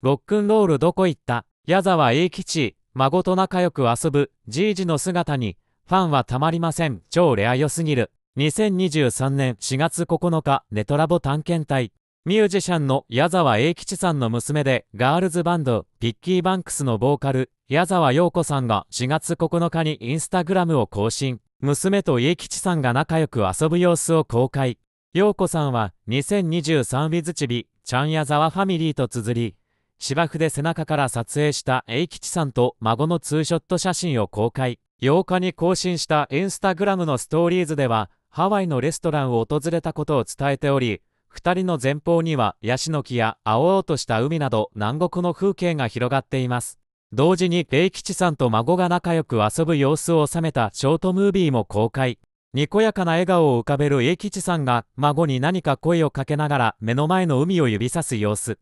ロックンロールどこ行った矢沢永吉、孫と仲良く遊ぶ、じいじの姿に、ファンはたまりません。超レア良すぎる。2023年4月9日、ネトラボ探検隊。ミュージシャンの矢沢永吉さんの娘で、ガールズバンド、ピッキーバンクスのボーカル、矢沢陽子さんが4月9日にインスタグラムを更新。娘と永吉さんが仲良く遊ぶ様子を公開。陽子さんは、2023ウィズチビ、ちゃん矢沢ファミリーと綴り、芝生で背中から撮影した栄吉さんと孫のツーショット写真を公開8日に更新したインスタグラムのストーリーズではハワイのレストランを訪れたことを伝えており2人の前方にはヤシの木や青々とした海など南国の風景が広がっています同時に栄吉さんと孫が仲良く遊ぶ様子を収めたショートムービーも公開にこやかな笑顔を浮かべる栄吉さんが孫に何か声をかけながら目の前の海を指さす様子